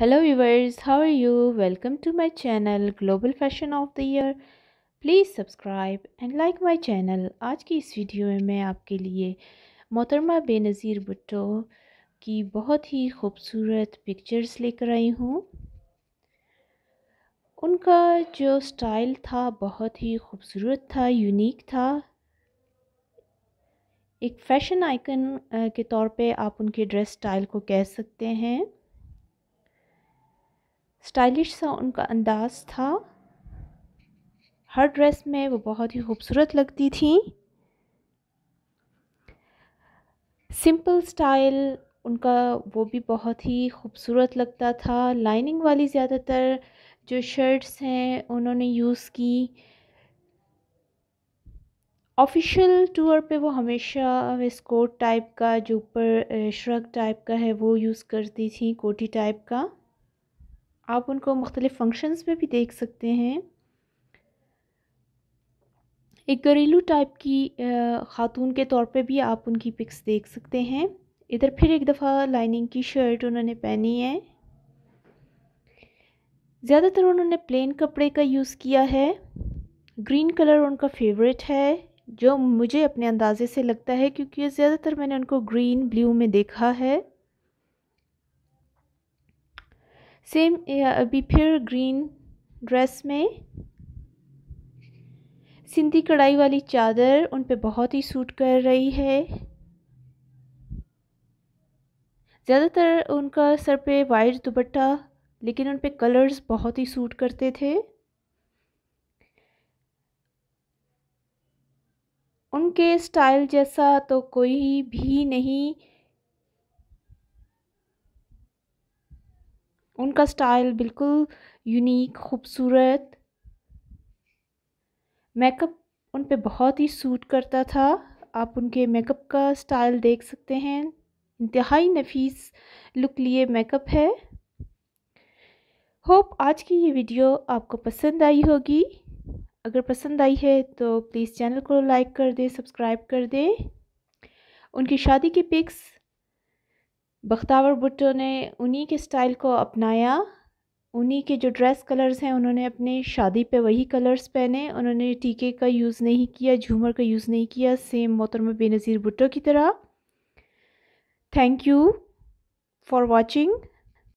hello viewers how are you welcome to my channel global fashion of the year please subscribe and like my channel आज की इस video में मैं आपके लिए मोहतरमा बेनज़ीर भुट्टो की बहुत ही खूबसूरत पिक्चर्स लेकर आई हूँ उनका जो स्टाइल था बहुत ही खूबसूरत था यूनिक था एक फ़ैशन आइकन के तौर पे आप उनके ड्रेस स्टाइल को कह सकते हैं स्टाइलिश सा उनका अंदाज़ था हर ड्रेस में वो बहुत ही खूबसूरत लगती थी सिंपल स्टाइल उनका वो भी बहुत ही खूबसूरत लगता था लाइनिंग वाली ज़्यादातर जो शर्ट्स हैं उन्होंने यूज़ की ऑफिशियल टूर पे वो हमेशा वेस्कोट टाइप का जो ऊपर श्रग टाइप का है वो यूज़ करती थी कोटी टाइप का आप उनको मुख्तलिफ़ फंक्शंस में भी देख सकते हैं एक घरेलू टाइप की ख़ातून के तौर पे भी आप उनकी पिक्स देख सकते हैं इधर फिर एक दफ़ा लाइनिंग की शर्ट उन्होंने पहनी है ज़्यादातर उन्होंने प्लेन कपड़े का यूज़ किया है ग्रीन कलर उनका फेवरेट है जो मुझे अपने अंदाज़े से लगता है क्योंकि ज़्यादातर मैंने उनको ग्रीन ब्लू में देखा है सेम अभी फिर ग्रीन ड्रेस में सिंधी कढ़ाई वाली चादर उन पे बहुत ही सूट कर रही है ज़्यादातर उनका सर पे वाइट दुपट्टा लेकिन उन पे कलर्स बहुत ही सूट करते थे उनके स्टाइल जैसा तो कोई भी नहीं उनका स्टाइल बिल्कुल यूनिक ख़ूबसूरत मेकअप उन पर बहुत ही सूट करता था आप उनके मेकअप का स्टाइल देख सकते हैं इंतहाई नफीस लुक लिए मेकअप है होप आज की ये वीडियो आपको पसंद आई होगी अगर पसंद आई है तो प्लीज़ चैनल को लाइक कर दें सब्सक्राइब कर दें उनकी शादी की पिक्स बख्तावर भुट्टो ने उन्हीं के स्टाइल को अपनाया उन्हीं के जो ड्रेस कलर्स हैं उन्होंने अपने शादी पे वही कलर्स पहने उन्होंने टीके का यूज़ नहीं किया झूमर का यूज़ नहीं किया सेम मोहतरम बेनज़ीर भुट्टो की तरह थैंक यू फॉर वॉचिंग